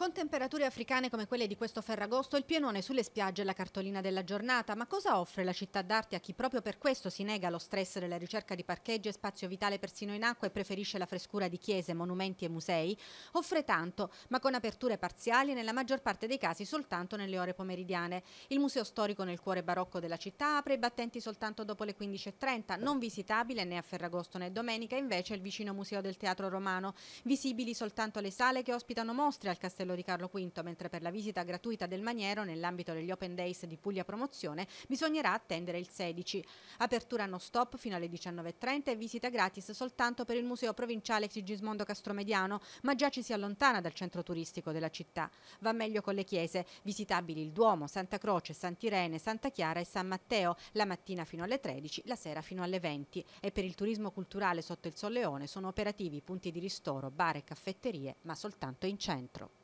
Con temperature africane come quelle di questo Ferragosto, il pienone sulle spiagge è la cartolina della giornata, ma cosa offre la città d'arte a chi proprio per questo si nega allo stress della ricerca di parcheggio e spazio vitale persino in acqua e preferisce la frescura di chiese, monumenti e musei? Offre tanto, ma con aperture parziali e nella maggior parte dei casi soltanto nelle ore pomeridiane. Il museo storico nel cuore barocco della città apre i battenti soltanto dopo le 15.30, non visitabile né a Ferragosto né domenica, invece il vicino museo del Teatro Romano, visibili soltanto le sale che ospitano mostre al Castello castello di Carlo V, mentre per la visita gratuita del Maniero nell'ambito degli Open Days di Puglia Promozione bisognerà attendere il 16. Apertura non stop fino alle 19.30 e visita gratis soltanto per il Museo Provinciale Sigismondo Castromediano, ma già ci si allontana dal centro turistico della città. Va meglio con le chiese, visitabili il Duomo, Santa Croce, Sant'Irene, Santa Chiara e San Matteo, la mattina fino alle 13, la sera fino alle 20. E per il turismo culturale sotto il Solleone sono operativi punti di ristoro, bar e caffetterie, ma soltanto in centro.